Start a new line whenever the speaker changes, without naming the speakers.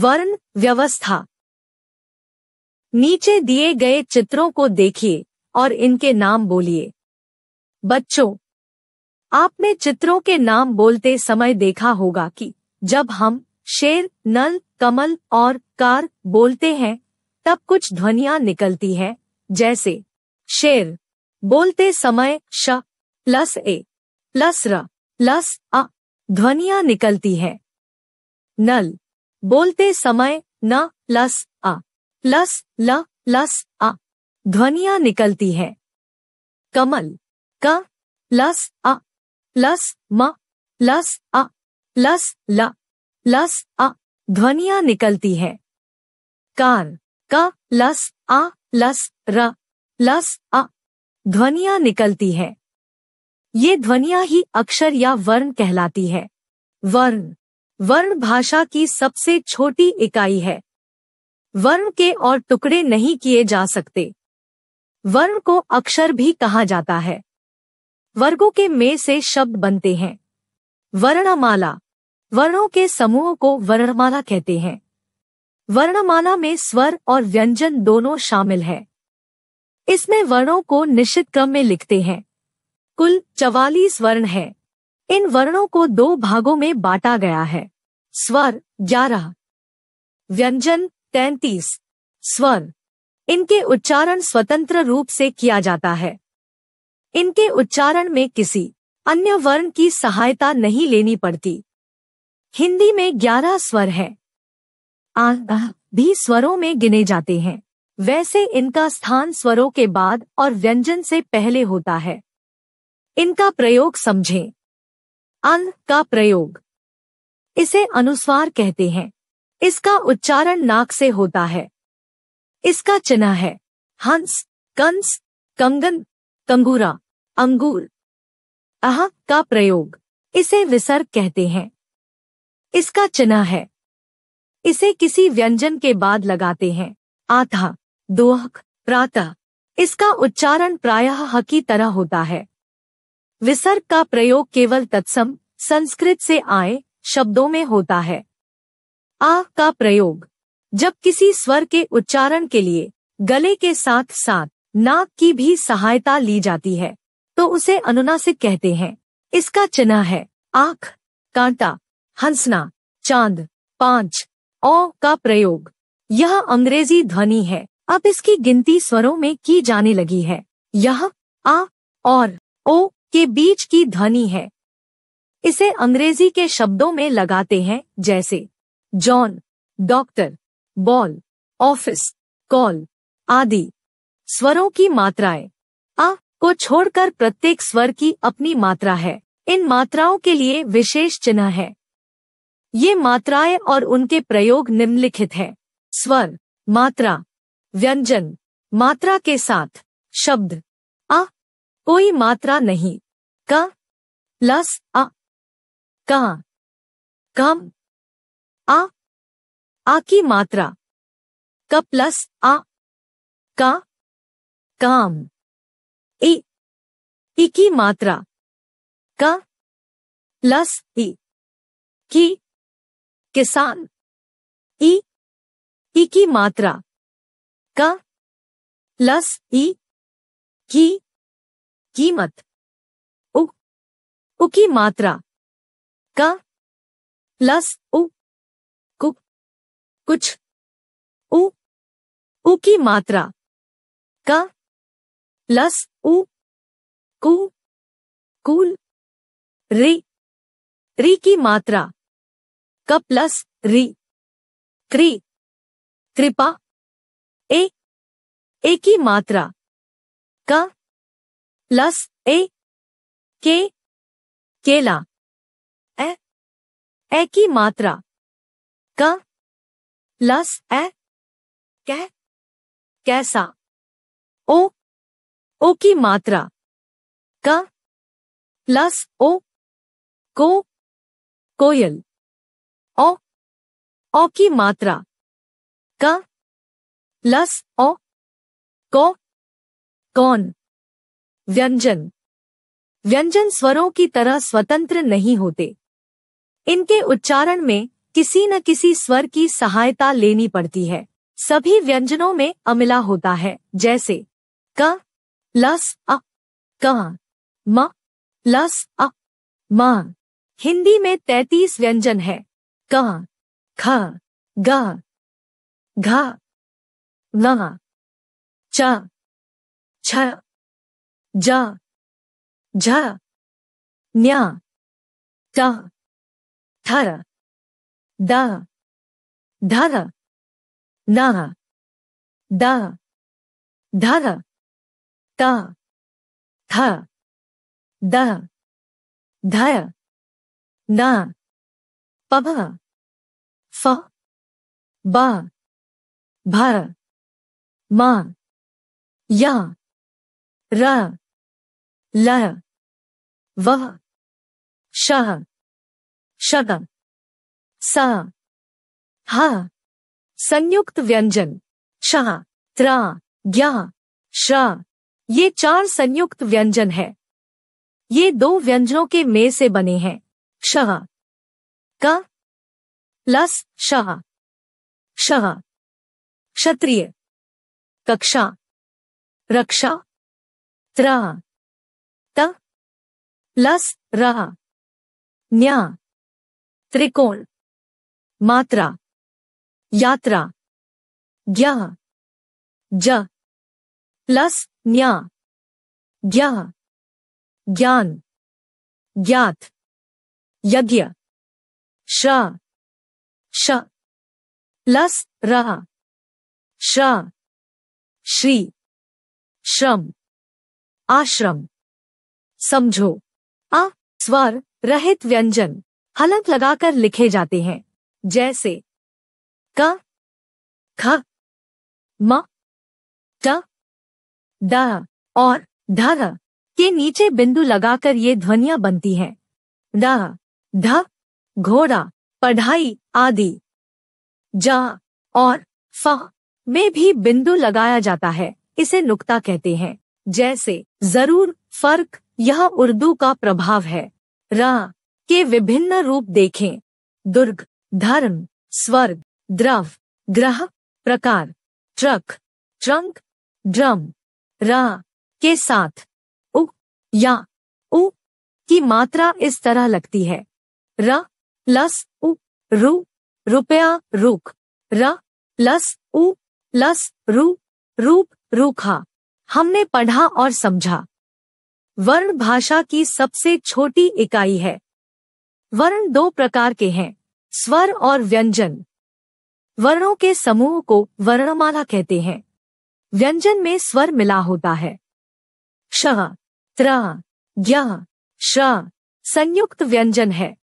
वर्ण व्यवस्था नीचे दिए गए चित्रों को देखिए और इनके नाम बोलिए बच्चों आपने चित्रों के नाम बोलते समय देखा होगा कि जब हम शेर नल कमल और कार बोलते हैं तब कुछ ध्वनियां निकलती हैं, जैसे शेर बोलते समय श प्लस ए प्लस र प्लस अ ध्वनियां निकलती हैं। नल बोलते समय न प्लस आ प्लस ल प्लस आ ध्वनिया निकलती है कमल क प्लस अ प्लस म प्लस अ प्लस ल प्लस अ ध्वनिया निकलती है कान क प्लस आ प्लस र प्लस अ ध्वनिया निकलती है ये ध्वनिया ही अक्षर या वर्ण कहलाती है वर्ण वर्ण भाषा की सबसे छोटी इकाई है वर्ण के और टुकड़े नहीं किए जा सकते वर्ण को अक्षर भी कहा जाता है वर्गों के में से शब्द बनते हैं वर्णमाला वर्णों के समूह को वर्णमाला कहते हैं वर्णमाला में स्वर और व्यंजन दोनों शामिल है इसमें वर्णों को निश्चित क्रम में लिखते हैं कुल चवालीस वर्ण हैं इन वर्णों को दो भागों में बांटा गया है स्वर ग्यारह व्यंजन तैतीस स्वर इनके उच्चारण स्वतंत्र रूप से किया जाता है इनके उच्चारण में किसी अन्य वर्ण की सहायता नहीं लेनी पड़ती हिंदी में ग्यारह स्वर है आह भी स्वरों में गिने जाते हैं वैसे इनका स्थान स्वरों के बाद और व्यंजन से पहले होता है इनका प्रयोग समझें अन का प्रयोग इसे अनुस्वार कहते हैं इसका उच्चारण नाक से होता है इसका चिन्ह है हंस कंस कंगन कंगूरा अंगूर अह का प्रयोग इसे विसर्ग कहते हैं इसका चिन्ह है इसे किसी व्यंजन के बाद लगाते हैं आथा दोहक प्रातः इसका उच्चारण प्रायः हकी की तरह होता है विसर्ग का प्रयोग केवल तत्सम संस्कृत से आए शब्दों में होता है आ का प्रयोग जब किसी स्वर के उच्चारण के लिए गले के साथ साथ नाक की भी सहायता ली जाती है तो उसे अनुनासिक कहते हैं इसका चिन्ह है आख कांटा हंसना चांद पांच ओ का प्रयोग यह अंग्रेजी ध्वनि है अब इसकी गिनती स्वरों में की जाने लगी है यह आ और ओ के बीच की ध्वनि है इसे अंग्रेजी के शब्दों में लगाते हैं जैसे John doctor ball office call आदि स्वरों की मात्राएं आ को छोड़कर प्रत्येक स्वर की अपनी मात्रा है इन मात्राओं के लिए विशेष चिन्ह है ये मात्राएं और उनके प्रयोग निम्नलिखित है स्वर मात्रा व्यंजन मात्रा के
साथ शब्द कोई मात्रा नहीं का प्लस आ का कम आ आ की मात्रा का प्लस आ का काम ए ई की मात्रा का प्लस ई की किसान ई ई की मात्रा का प्लस ई की कीमत उ उ की मात्रा का प्लस उ कु कुछ उ उ की मात्रा का प्लस उ कु कूल री री की मात्रा का प्लस री क्री कृपा ए ए की मात्रा का प्लस ए के केला ए ए की मात्रा क प्लस ए कह कैसा ओ ओ की मात्रा क प्लस ओ को कोयल ओ ओ की मात्रा क प्लस ओ को कौन व्यंजन व्यंजन स्वरों की तरह
स्वतंत्र नहीं होते इनके उच्चारण में किसी न किसी स्वर की सहायता लेनी पड़ती है सभी व्यंजनों में अमिला होता है जैसे क लस अ क म लस अ
म हिंदी में तैतीस व्यंजन है क ख ग घ न च छ जा झा न्या टा थर दा धर ना दा धर ता थ द धर ना पभ फ बा भर मा या रा लह वह शह शग स हा संयुक्त व्यंजन शाह त्र ज्ञा
श्रा ये चार संयुक्त व्यंजन है ये दो व्यंजनों के मे
से बने हैं शाह क प्लस शह शह क्षत्रिय कक्षा रक्षा त्र त लस र न्या त्रिकोण मात्रा यात्रा ज्ञा ज प्लस न्या ज्ञा ज्ञान ज्ञात यज्ञ श श प्लस र श्री श्रम आश्रम समझो अ स्वर रहित व्यंजन हलक लगाकर लिखे जाते हैं जैसे क ख म ट ड और ढ के नीचे बिंदु लगाकर ये ध्वनिया बनती हैं
ड ध घोड़ा पढ़ाई आदि जा और फ में भी बिंदु लगाया जाता है इसे नुक्ता कहते हैं जैसे जरूर फर्क यह उर्दू का प्रभाव है रा के विभिन्न रूप देखें दुर्ग धर्म स्वर्ग द्रव ग्रह प्रकार ट्रक ट्रंक ड्रम रा के साथ उ या उ की मात्रा इस तरह लगती है र लस उ रू रुपया रूख र लस उ लस रू रूप रूखा हमने पढ़ा और समझा वर्ण भाषा की सबसे छोटी इकाई है वर्ण दो प्रकार के हैं स्वर और व्यंजन वर्णों के समूह को वर्णमाला कहते हैं व्यंजन में स्वर मिला
होता है श त्र ज्ञ श संयुक्त व्यंजन है